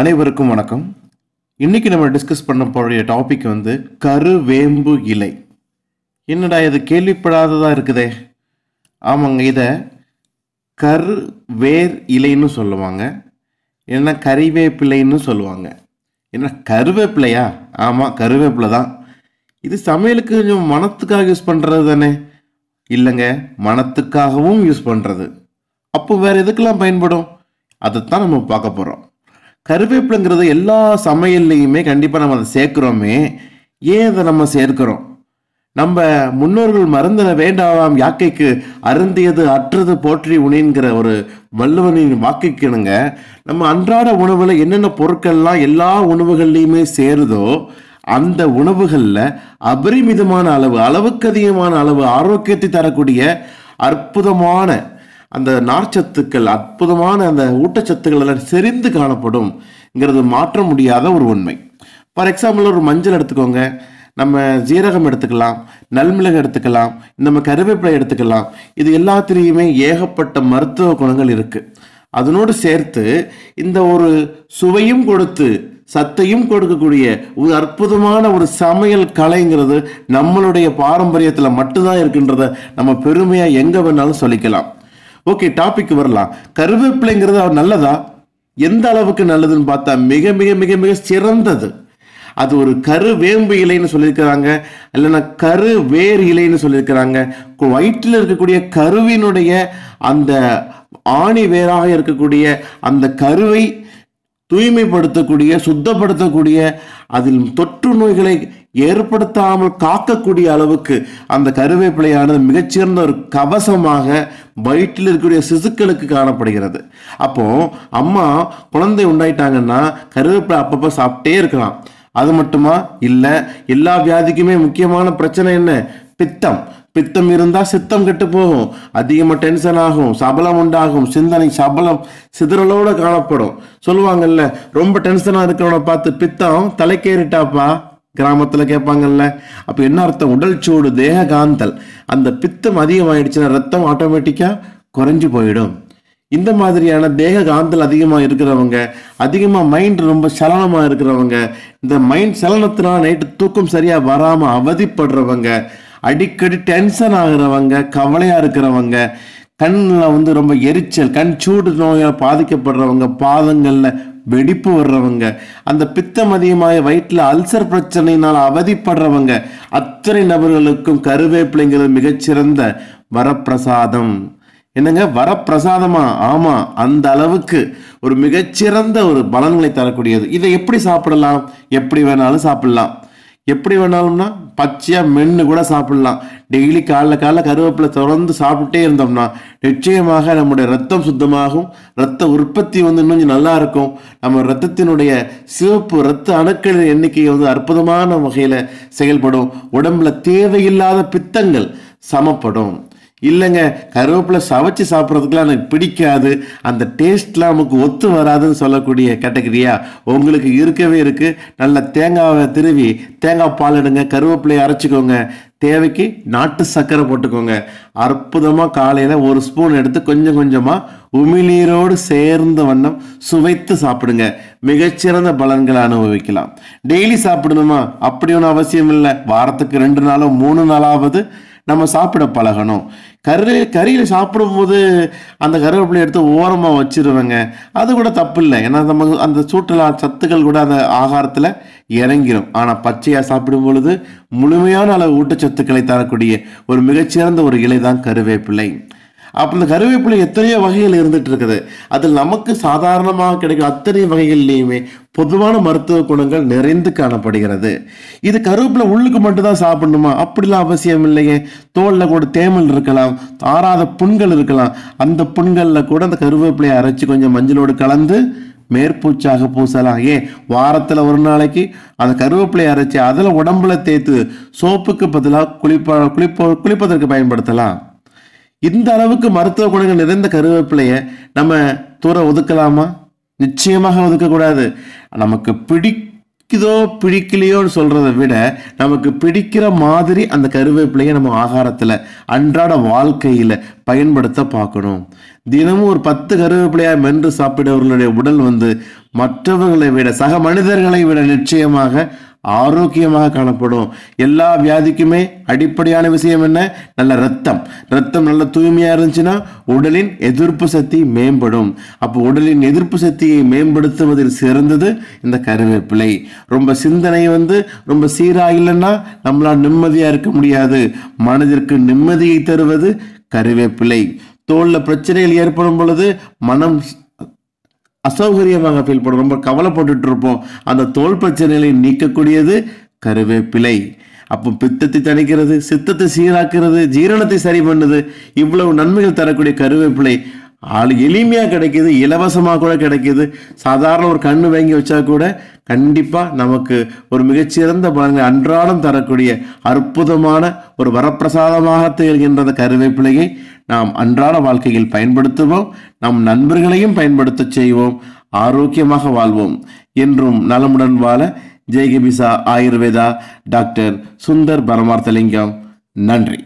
அனைவருக்கும் வணக்கம் இன்றைக்கி நம்ம டிஸ்கஸ் பண்ண போகிற டாபிக் வந்து கருவேம்பு இலை என்னடா இது கேள்விப்படாததாக இருக்குதே ஆமாங்க இதை கரு வேர் இலைன்னு சொல்லுவாங்க ஏன்னா கறிவேப்பிலைன்னு சொல்லுவாங்க ஏன்னா கருவேப்பிலையா ஆமாம் கருவேப்பிலை தான் இது சமையலுக்கு கொஞ்சம் மனத்துக்காக யூஸ் பண்ணுறது தானே இல்லைங்க மனத்துக்காகவும் யூஸ் பண்ணுறது அப்போ வேறு எதுக்கெல்லாம் பயன்படும் அதைத்தான் நம்ம பார்க்க போகிறோம் கருவேப்பிலைங்கிறது எல்லா சமையல்லையுமே கண்டிப்பாக நம்ம அதை சேர்க்குறோமே ஏன் அதை நம்ம சேர்க்கிறோம் நம்ம முன்னோர்கள் மருந்தன வேண்டாம் யாக்கைக்கு அருந்தியது அற்றது போற்றி உணின்கிற ஒரு வள்ளுவனின் வாக்குக்கிணுங்க நம்ம அன்றாட உணவில் என்னென்ன பொருட்கள்லாம் எல்லா உணவுகள்லையுமே சேருதோ அந்த உணவுகளில் அபரிமிதமான அளவு அளவுக்கு அதிகமான அளவு ஆரோக்கியத்தை தரக்கூடிய அற்புதமான அந்த நார்ச்சத்துக்கள் அற்புதமான அந்த ஊட்டச்சத்துக்கள் எல்லாம் செறிந்து காணப்படும்ங்கிறது மாற்ற முடியாத ஒரு உண்மை ஃபார் எக்ஸாம்பிள் ஒரு மஞ்சள் எடுத்துக்கோங்க நம்ம ஜீரகம் எடுத்துக்கலாம் நல்மிளகு எடுத்துக்கலாம் நம்ம கருவேப்பிலை எடுத்துக்கலாம் இது எல்லாத்திலையுமே ஏகப்பட்ட மருத்துவ குணங்கள் இருக்குது அதனோடு சேர்த்து இந்த ஒரு சுவையும் கொடுத்து சத்தையும் கொடுக்கக்கூடிய ஒரு அற்புதமான ஒரு சமையல் கலைங்கிறது நம்மளுடைய பாரம்பரியத்தில் மட்டும்தான் இருக்குன்றத நம்ம பெருமையாக எங்கே வேணாலும் சொல்லிக்கலாம் ஓகே டாபிக் வரலாம் கருவேப்பிலைங்கிறது நல்லதா எந்த அளவுக்கு நல்லதுன்னு பார்த்தா மிக மிக மிக மிக சிறந்தது அது ஒரு கருவேம்பு இலைன்னு சொல்லியிருக்கிறாங்க இல்லைன்னா கரு வேர் இலைன்னு சொல்லியிருக்கிறாங்க வயிற்றில் இருக்கக்கூடிய கருவினுடைய அந்த ஆணி வேராக இருக்கக்கூடிய அந்த கருவை தூய்மைப்படுத்தக்கூடிய சுத்தப்படுத்தக்கூடிய அதில் தொற்று நோய்களை ஏற்படுத்தாமல் காக்கக்கூடிய அளவுக்கு அந்த கருவேப்பிலையானது மிகச்சிறந்த ஒரு கவசமாக வயிற்றில் இருக்கக்கூடிய சிசுக்களுக்கு காணப்படுகிறது அப்போ அம்மா குழந்தை உண்டாயிட்டாங்கன்னா கருவேப்பிலை அப்பப்போ சாப்பிட்டே இருக்கலாம் அது மட்டுமா இல்லை எல்லா வியாதிக்குமே முக்கியமான பிரச்சனை என்ன பித்தம் பித்தம் இருந்தால் சித்தம் கெட்டு போகும் அதிகமாக டென்ஷன் ஆகும் சபலம் உண்டாகும் சிந்தனை சபலம் சிதறலோடு காணப்படும் சொல்லுவாங்கல்ல ரொம்ப டென்ஷனாக இருக்கிறவனை பார்த்து பித்தம் தலைக்கேறிட்டாப்பா கிராமத்தில் கேட்பாங்கல்ல அப்போ என்ன அர்த்தம் உடல் சூடு தேக காந்தல் அந்த பித்தம் அதிகமாயிடுச்சுன்னா ரத்தம் ஆட்டோமேட்டிக்காக குறைஞ்சு போயிடும் இந்த மாதிரியான தேக காந்தல் அதிகமாக இருக்கிறவங்க அதிகமாக மைண்ட் ரொம்ப சலனமாக இருக்கிறவங்க இந்த மைண்ட் சலனத்தினால் நைட்டு தூக்கம் சரியாக வராமல் அவதிப்படுறவங்க அடிக்கடி டென்ஷன் ஆகுறவங்க கவலையாக இருக்கிறவங்க கண்ணில் வந்து ரொம்ப எரிச்சல் கண் சூடு நோயால் பாதிக்கப்படுறவங்க பாதங்களில் வெடிப்பு வர்றவங்க அந்த பித்தம் அதிகமாக வயிற்றில் அல்சர் பிரச்சனையினால் அவதிப்படுறவங்க அத்தனை நபர்களுக்கும் கருவேப்பிள்ளைங்கிறது மிகச்சிறந்த வரப்பிரசாதம் என்னங்க வரப்பிரசாதமா ஆமாம் அந்த அளவுக்கு ஒரு மிகச்சிறந்த ஒரு பலன்களை தரக்கூடியது இதை எப்படி சாப்பிடலாம் எப்படி வேணாலும் சாப்பிடலாம் எப்படி வேணாலும்னா பச்சையாக மென்று கூட சாப்பிட்லாம் டெய்லி காலைல காலைல கருவேப்பிலை தொடர்ந்து சாப்பிட்டுட்டே இருந்தோம்னா நிச்சயமாக நம்முடைய ரத்தம் சுத்தமாகும் ரத்த உற்பத்தி வந்து இன்னும் கொஞ்சம் நல்லா இருக்கும் நம்ம ரத்தத்தினுடைய சிவப்பு ரத்த அணுக்களின் எண்ணிக்கை வந்து அற்புதமான வகையில் செயல்படும் உடம்புல தேவையில்லாத பித்தங்கள் சமப்படும் இல்லைங்க கருவேப்பிலை சமைச்சு சாப்பிட்றதுக்கெலாம் எனக்கு பிடிக்காது அந்த டேஸ்ட்லாம் நமக்கு ஒத்து வராதுன்னு சொல்லக்கூடிய கேட்டகரியா உங்களுக்கு இருக்கவே இருக்குது நல்ல தேங்காவை திருவி தேங்காய் பால் எடுங்க கருவேப்பிலையை அரைச்சிக்கோங்க தேவைக்கு நாட்டு சர்க்கரை போட்டுக்கோங்க அற்புதமாக காலையில் ஒரு ஸ்பூன் எடுத்து கொஞ்சம் கொஞ்சமாக உமிழ்நீரோடு சேர்ந்த வண்ணம் சுவைத்து சாப்பிடுங்க மிகச்சிறந்த பலன்களை அனுபவிக்கலாம் டெய்லி சாப்பிடணுமா அப்படி ஒன்றும் அவசியம் இல்லை வாரத்துக்கு ரெண்டு நாளோ மூணு நாளாவது நம்ம சாப்பிட பழகணும் கறி கறியில் சாப்பிடும்போது அந்த கருவேப்பிலை எடுத்து ஓரமாக வச்சிருவேங்க அது கூட தப்பு இல்லை ஏன்னா நம்ம அந்த சூட்டலா சத்துக்கள் கூட அந்த ஆகாரத்தில் இறங்கிடும் ஆனால் பச்சையாக சாப்பிடும் பொழுது முழுமையான அளவு ஊட்டச்சத்துக்களை தரக்கூடிய ஒரு மிகச்சிறந்த ஒரு இலை தான் கருவேப்பிலை அப்போ இந்த கருவேப்பிலை எத்தனையோ வகைகள் இருந்துகிட்டு இருக்குது அதில் நமக்கு சாதாரணமாக கிடைக்கும் அத்தனை வகைகள்லேயுமே பொதுவான மருத்துவ குணங்கள் நிறைந்து காணப்படுகிறது இது கருவேப்பிலை உள்ளுக்கு மட்டும்தான் சாப்பிடணுமா அப்படிலாம் அவசியம் இல்லையே தோலில் கூட தேமல் இருக்கலாம் ஆறாத புண்கள் இருக்கலாம் அந்த புண்களில் கூட அந்த கருவேப்பிலையை அரைச்சி கொஞ்சம் மஞ்சளோடு கலந்து மேற்பூச்சாக பூசலாம் ஏன் வாரத்தில் ஒரு நாளைக்கு அந்த கருவேப்பிலையை அரைச்சி அதில் உடம்புல தேய்த்து சோப்புக்கு பதிலாக குளிப்ப குளிப்போ குளிப்பதற்கு பயன்படுத்தலாம் இந்த அளவுக்கு மருத்துவ குணங்கள் நிறைந்த கருவேப்பிலைய நம்ம தூர ஒதுக்கலாமா நிச்சயமாக ஒதுக்கக்கூடாது நமக்கு பிடிக்குதோ பிடிக்கலையோன்னு சொல்கிறத விட நமக்கு பிடிக்கிற மாதிரி அந்த கருவேப்பிலையை நம்ம ஆகாரத்தில் அன்றாட வாழ்க்கையில் பயன்படுத்த பார்க்கணும் தினமும் ஒரு பத்து கருவேப்பிலையாக மென்று சாப்பிடவர்களுடைய உடல் வந்து மற்றவர்களை விட சக மனிதர்களை விட நிச்சயமாக ஆரோக்கியமாக காணப்படும் எல்லா வியாதிக்குமே அடிப்படையான விஷயம் என்ன நல்ல ரத்தம் ரத்தம் நல்ல தூய்மையாக இருந்துச்சுன்னா உடலின் எதிர்ப்பு சக்தி மேம்படும் அப்போ உடலின் எதிர்ப்பு சக்தியை மேம்படுத்துவதில் சிறந்தது இந்த கருவேப்பிலை ரொம்ப சிந்தனை வந்து ரொம்ப சீராக இல்லைன்னா நம்மளால் நிம்மதியாக இருக்க முடியாது மனதிற்கு நிம்மதியை தருவது கருவேப்பிலை தோலில் பிரச்சனைகள் ஏற்படும் பொழுது மனம் அசௌகரியமாக ஃபீல் பண்ணும் ரொம்ப கவலைப்பட்டுட்டு இருப்போம் அந்த தோல் பிரச்சனைகளை நீக்கக்கூடியது கருவேப்பிலை அப்போ பித்தத்தை தணிக்கிறது சித்தத்தை சீராக்கிறது ஜீரணத்தை சரி பண்ணுது இவ்வளவு நன்மைகள் தரக்கூடிய கருவேப்பிலை ஆள் எளிமையாக கிடைக்கிது இலவசமாக கூட கிடைக்கிது சாதாரண ஒரு கண்ணு வாங்கி வச்சா கூட கண்டிப்பாக நமக்கு ஒரு மிகச்சிறந்த பலன்களை அன்றாடம் தரக்கூடிய அற்புதமான ஒரு வரப்பிரசாதமாக திகழ்கின்ற கருவேப்பிலையை நாம் அன்றாட வாழ்க்கையில் பயன்படுத்துவோம் நம் நண்பர்களையும் பயன்படுத்த செய்வோம் ஆரோக்கியமாக வாழ்வோம் என்றும் நலமுடன் வாழ ஜெய்கபிசா ஆயுர்வேதா டாக்டர் சுந்தர் பரமார்த்தலிங்கம் நன்றி